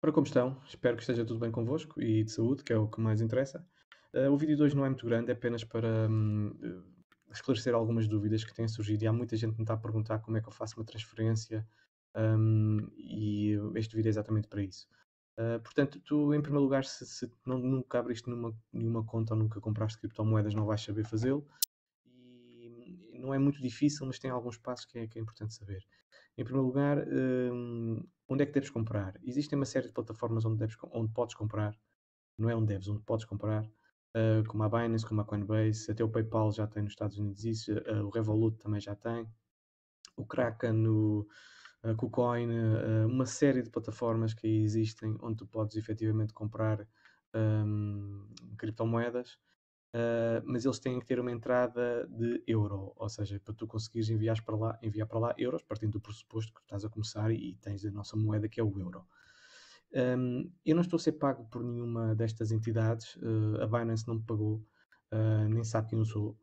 Para como estão? Espero que esteja tudo bem convosco e de saúde, que é o que mais interessa. Uh, o vídeo de hoje não é muito grande, é apenas para um, eh, esclarecer algumas dúvidas que têm surgido e há muita gente que me está a perguntar como é que eu faço uma transferência um, e este vídeo é exatamente para isso. Uh, portanto, tu, em primeiro lugar, se, se não, nunca abriste nenhuma conta ou nunca compraste criptomoedas, não vais saber fazê-lo não é muito difícil, mas tem alguns passos que é, que é importante saber. Em primeiro lugar, um, onde é que deves comprar? Existem uma série de plataformas onde, deves, onde podes comprar, não é onde deves, onde podes comprar, uh, como a Binance, como a Coinbase, até o PayPal já tem nos Estados Unidos isso, uh, o Revolut também já tem, o Kraken, o uh, KuCoin, uh, uma série de plataformas que existem onde tu podes efetivamente comprar um, criptomoedas uh, mas eles têm que ter uma entrada de euro, ou seja, para tu conseguires enviar para lá, enviar para lá euros, partindo do pressuposto que estás a começar e tens a nossa moeda que é o euro. Um, eu não estou a ser pago por nenhuma destas entidades, uh, a Binance não me pagou, uh, nem sabe quem eu sou,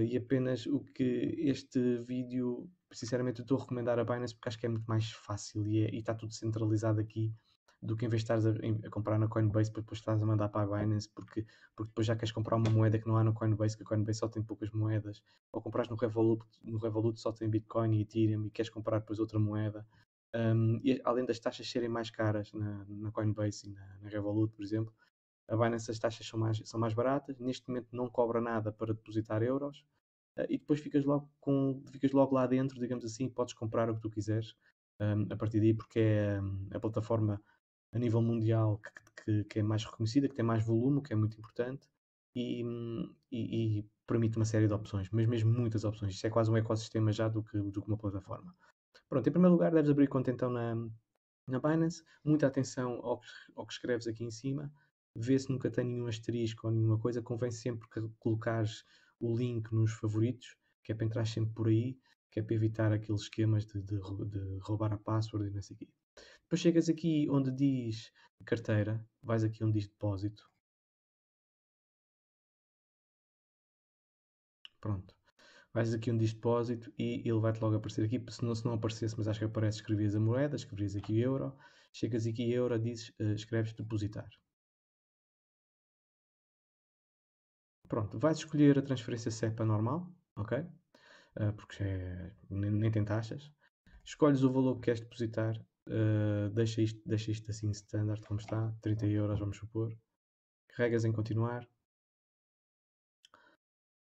e apenas o que este vídeo, sinceramente, eu estou a recomendar a Binance porque acho que é muito mais fácil e, é, e está tudo centralizado aqui do que em vez de estares a, a, comprar na Coinbase para depois estás a mandar para a Binance porque, porque depois já queres comprar uma moeda que não há no Coinbase, que a Coinbase só tem poucas moedas, ou compras no Revolut, no Revolut só tem Bitcoin e Ethereum e queres comprar depois outra moeda. Um, e além das taxas serem mais caras na, na Coinbase e na, na, Revolut, por exemplo, a Binance as taxas são mais, são mais baratas, neste momento não cobra nada para depositar euros ah, e depois ficas logo, com, ficas logo lá dentro, digamos assim, podes comprar o que tu quiseres um, a partir daí, porque é um, a plataforma a nível mundial que, que, que, é mais reconhecida, que tem mais volume, que é muito importante e, e, e, permite uma série de opções, mas mesmo muitas opções. Isto é quase um ecossistema já do que, do que uma plataforma. Pronto, em primeiro lugar, deves abrir conta então na, na Binance, muita atenção ao que, ao que escreves aqui em cima, vê se nunca tem nenhum asterisco ou nenhuma coisa, convém sempre que colocares o link nos favoritos, que é para entrar sempre por aí, que é para evitar aqueles esquemas de, de, de roubar a password e não sei o quê. Depois chegas aqui onde diz carteira, vais aqui onde diz depósito. Pronto. Vais aqui onde diz depósito e ele vai-te logo aparecer aqui. Se não, se não aparecesse, mas acho que aparece, escrevias a moeda, escrevias aqui euro. Chegas aqui euro, dizes, eh, escreves depositar. Pronto, vais escolher a transferência SEPA normal, ok? uh, porque é, nem, nem, tem taxas. Escolhes o valor que queres depositar, uh, deixa, isto, deixa isto assim standard como está, 30 euros vamos supor. Carregas em continuar,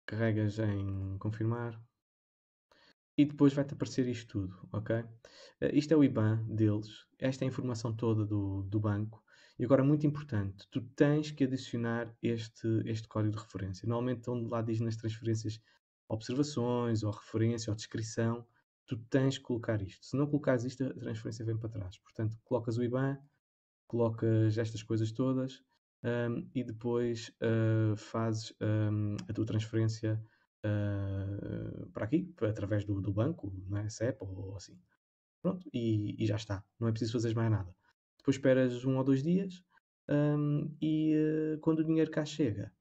carregas em confirmar e depois vai-te aparecer isto tudo, ok? Uh, isto é o IBAN deles, esta é a informação toda do, do banco. E agora, muito importante, tu tens que adicionar este, este código de referência. Normalmente, onde lá diz nas transferências observações, ou referência, ou descrição, tu tens que colocar isto. Se não colocares isto, a transferência vem para trás. Portanto, colocas o IBAN, colocas estas coisas todas um, e depois uh, fazes um, a tua transferência uh, para aqui, através do, do banco, não é? CEP ou, assim. Pronto, e, e, já está. Não é preciso fazer mais nada. Depois esperas um ou dois dias um, e uh, quando o dinheiro cá chega,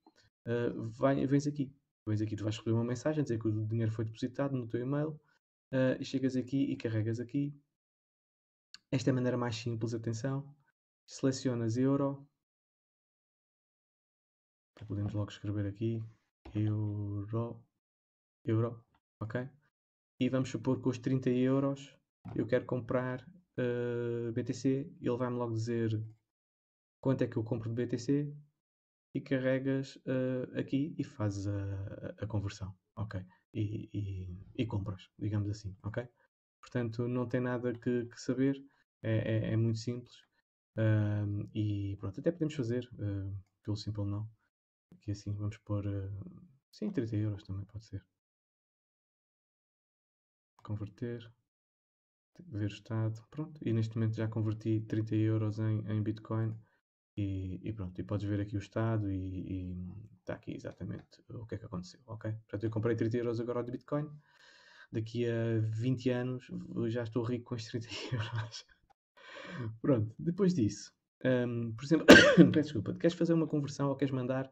uh, vai, vens aqui vens aqui, tu vais receber uma mensagem a dizer que o dinheiro foi depositado no teu e-mail uh, e chegas aqui e carregas aqui. Esta é a maneira mais simples, atenção. Selecionas euro. Podemos logo escrever aqui euro, euro, ok? E vamos supor que os 30 euros eu quero comprar uh, ah, BTC, ele vai-me logo dizer quanto é que eu compro de BTC, e carregas uh, aqui e fazes a, a conversão, ok? E, e, e, compras, digamos assim, ok? Portanto, não tem nada que, que saber, é, é, é, muito simples uh, e pronto, até podemos fazer uh, pelo simples não, que assim vamos pôr, eh, sim, 30 euros também pode ser. Converter, ver o estado, pronto, e neste momento já converti 30 euros em, em Bitcoin e, e, pronto, e podes ver aqui o estado e está aqui exatamente o que é que aconteceu, ok? Portanto, eu comprei 30 euros agora de Bitcoin, daqui a 20 anos já estou rico com os 30 euros. pronto, depois disso, um, por exemplo, peço desculpa, queres fazer uma conversão ou queres mandar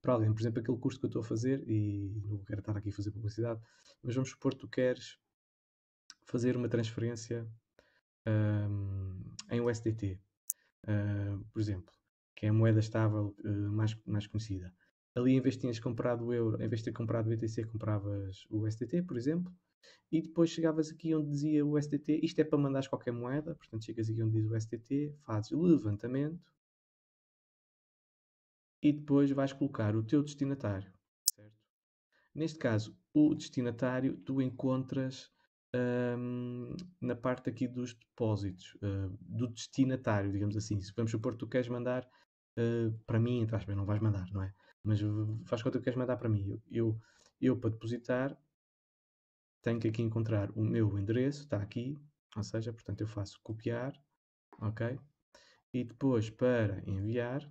para alguém, por exemplo, aquele curso que eu estou a fazer, e não quero estar aqui a fazer publicidade, mas vamos supor que tu queres fazer uma transferência um, em USDT ah, por exemplo, que é a moeda estável ah, mais, mais conhecida. Ali, em vez de tinhas comprado o euro, em vez de ter comprado o BTC, compravas o STT, por exemplo, e depois chegavas aqui onde dizia o STT, isto é para mandares qualquer moeda, portanto chegas aqui onde diz o STT, fazes o levantamento e depois vais colocar o teu destinatário, certo? Neste caso, o destinatário tu encontras um, na parte aqui dos depósitos, uh, do destinatário, digamos assim. Se vamos supor que tu queres mandar uh, para mim, estás bem, não vais mandar, não é? Mas faz conta que queres mandar para mim. Eu, eu, eu, para depositar tenho que aqui encontrar o meu endereço, está aqui, ou seja, portanto eu faço copiar, ok? E depois para enviar,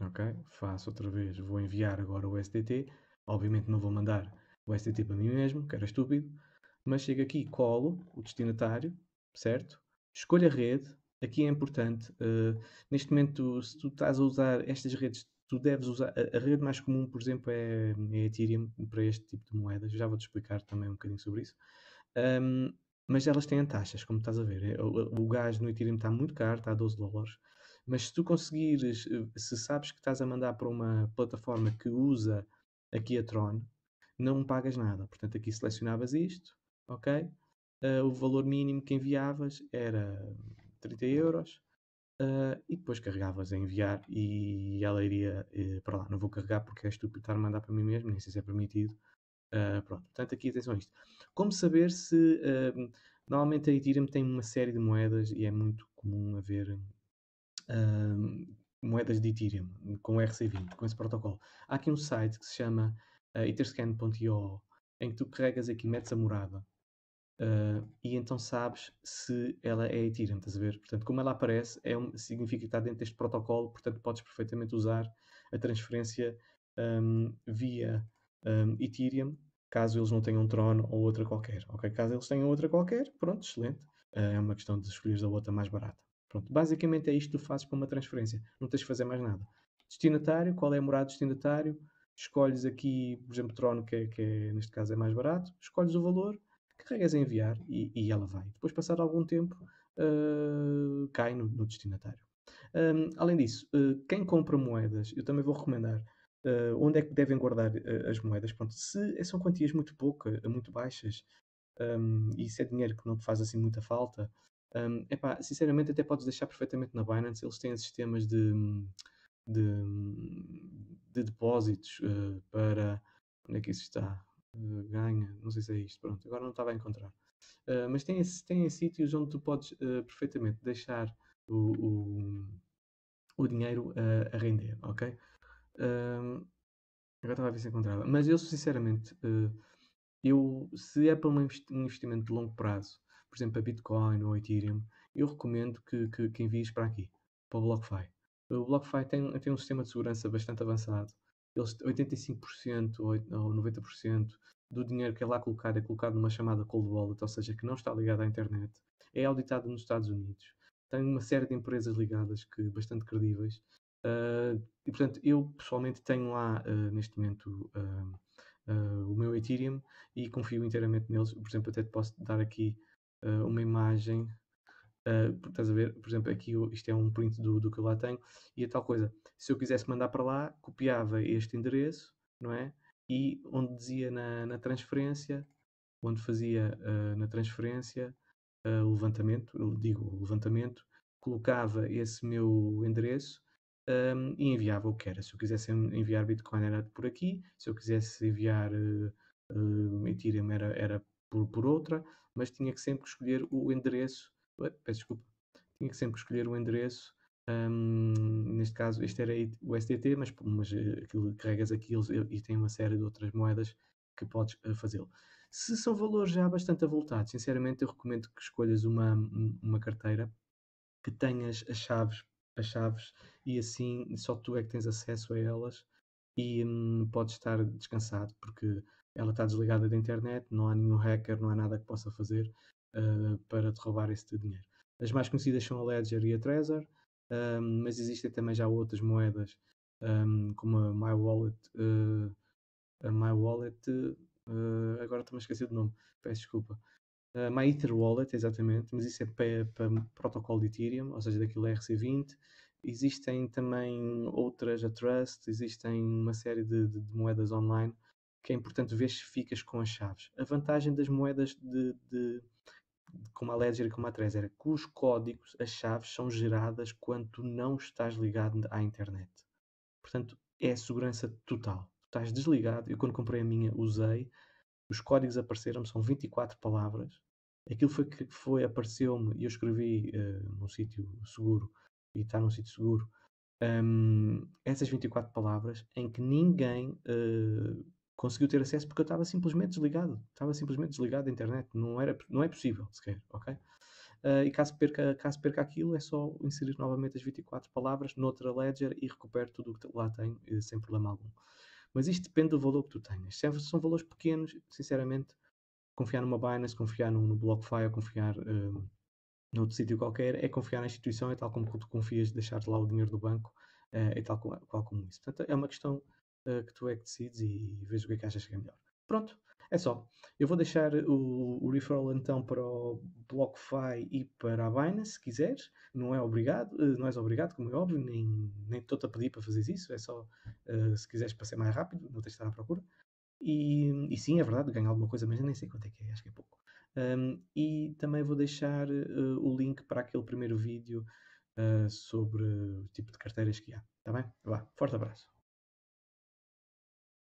ok? Faço outra vez, vou enviar agora o SDT, Obviamente não vou mandar o STT para mim mesmo, que era estúpido, mas chego aqui, colo o destinatário, certo? Escolho a rede, aqui é importante, uh, neste momento se tu estás a usar estas redes, tu deves usar, a, a rede mais comum, por exemplo, é, é, Ethereum para este tipo de moedas, já vou-te explicar também um bocadinho sobre isso. Um, ehm, mas elas têm taxas, como estás a ver. É, o, o gás no Ethereum está muito caro, está a 12 dólares. Mas se tu conseguires, eh, se sabes que estás a mandar para uma plataforma que usa aqui a Tron, não pagas nada. Portanto, aqui selecionavas isto, ok? Uh, o valor mínimo que enviavas era 30 euros uh, e depois carregavas a enviar e ela iria uh, para lá. Não vou carregar porque é estúpido estar a mandar para mim mesmo, nem sei se é permitido. Ah, pronto, portanto, aqui atenção a isto. Como saber se. normalmente a Ethereum tem uma série de moedas e é muito comum haver moedas de Ethereum com RC20, com esse protocolo. Há aqui um site que se chama uh, eh, etherscan.io em que tu carregas aqui, metes a morada uh, e então sabes se ela é Ethereum, estás a ver? Portanto, como ela aparece, é um, significa que está dentro deste protocolo, portanto, podes perfeitamente usar a transferência um, via um, Ethereum, caso eles não tenham um Tron ou outra qualquer, ok? Caso eles tenham outra qualquer, pronto, excelente. Eh, é uma questão de escolheres a outra mais barata. Pronto, basicamente é isto que tu fazes para uma transferência. Não tens de fazer mais nada. Destinatário, qual é a morada do destinatário? Escolhes aqui, por exemplo, Tron, que, é, que é, neste caso é mais barato. Escolhes o valor, carregas a enviar e, e ela vai. Depois, passado algum tempo, uh, cai no, no destinatário. Um, além disso, uh, quem compra moedas, eu também vou recomendar uh, onde é que devem guardar uh, as moedas. Pronto, se são quantias muito poucas, muito baixas, um, e se é dinheiro que não te faz assim muita falta, um, epá, sinceramente, até podes deixar perfeitamente na Binance. Eles têm sistemas de, de, de depósitos uh, para. Onde é que isso está? Uh, ganha, não sei se é isto. Pronto, agora não estava a encontrar. Uh, mas tem tem sítios onde tu podes perfeitamente deixar o, o, o dinheiro a render, ok? agora estava a ver se encontrava. Mas eu, sinceramente, eu, se é para um investimento de longo prazo por exemplo, a Bitcoin ou a Ethereum, eu recomendo que, que, que envies para aqui, para o BlockFi. O BlockFi tem, tem um sistema de segurança bastante avançado. Eles, 85% ou 90% do dinheiro que é lá colocado é colocado numa chamada cold wallet, ou seja, que não está ligado à internet. É auditado nos Estados Unidos. Tem uma série de empresas ligadas que bastante credíveis. Uh, e portanto, eu pessoalmente tenho lá uh, neste momento uh, o meu Ethereum e confio inteiramente neles. Por exemplo, até te posso dar aqui uh, uma imagem. Uh, estás a ver, por exemplo, aqui isto é um print do, do que eu lá tenho e a tal coisa. Se eu quisesse mandar para lá, copiava este endereço, não é? E onde dizia na, na transferência, onde fazia uh, na transferência o levantamento, digo levantamento, colocava esse meu endereço um, ehm, e enviava o que era. Se eu quisesse enviar Bitcoin era por aqui, se eu quisesse enviar uh, uh, Ethereum era, era por, por outra, mas tinha que sempre escolher o endereço. Peço desculpa. Tinha que sempre escolher o endereço. Um, neste caso, este era o SDT, mas, mas eh, aquilo, carregas aquilo eh, e tem uma série de outras moedas que podes eh, fazê-lo. Se são valores já bastante avultados, sinceramente eu recomendo que escolhas uma, uma carteira que tenhas as chaves, as chaves e assim só tu é que tens acesso a elas e hum, podes estar descansado porque ela está desligada da internet, não há nenhum hacker, não há nada que possa fazer uh, para te roubar esse dinheiro. As mais conhecidas são a Ledger e a Trezor, um, ah, mas existem também já outras moedas, um, ah, como a My Wallet, uh, a My Wallet, uh, agora estou-me a esquecer do nome, peço desculpa. Uh, My Ether Wallet, exatamente, mas isso é para, para protocolo de Ethereum, ou seja, daquilo é RC20. Existem também outras, a Trust, existem uma série de, de, de moedas online que é importante ver se ficas com as chaves. A vantagem das moedas de, de, de como a Ledger e como a Trezor é que os códigos, as chaves, são geradas quando não estás ligado à internet. Portanto, é segurança total. Estás desligado. Eu, quando comprei a minha, usei. Os códigos apareceram são 24 palavras. Aquilo foi que foi, apareceu-me e eu escrevi uh, num sítio seguro e está num sítio seguro. Um, essas 24 palavras em que ninguém uh, conseguiu ter acesso porque eu estava simplesmente desligado. Estava simplesmente desligado da internet. Não, era, não é possível sequer, ok? Uh, e caso perca, caso perca aquilo, é só inserir novamente as 24 palavras noutra ledger e recupero tudo o que lá tenho eh, sem problema algum. Mas isto depende do valor que tu tenhas. Se é, são valores pequenos, sinceramente, confiar numa Binance, confiar no, no BlockFi ou confiar uh, noutro sítio qualquer, é confiar na instituição, é tal como tu confias de deixar lá o dinheiro do banco, uh, é tal qual, qual como isso. Portanto, é uma questão uh, que tu é que decides e, e o que é que achas que é melhor. Pronto, é só. Eu vou deixar o, o referral então para o BlockFi e para a Binance, se quiseres. Não é obrigado, eh, não és obrigado, como é óbvio, nem, nem estou a pedir para fazeres isso. É só uh, se quiseres para ser mais rápido, não tens de estar à procura. E, e sim, é verdade, ganho alguma coisa, mas nem sei quanto é que é, acho que é pouco. Um, e também vou deixar uh, o link para aquele primeiro vídeo uh, sobre o tipo de carteiras que há. Está bem? Vá, forte abraço.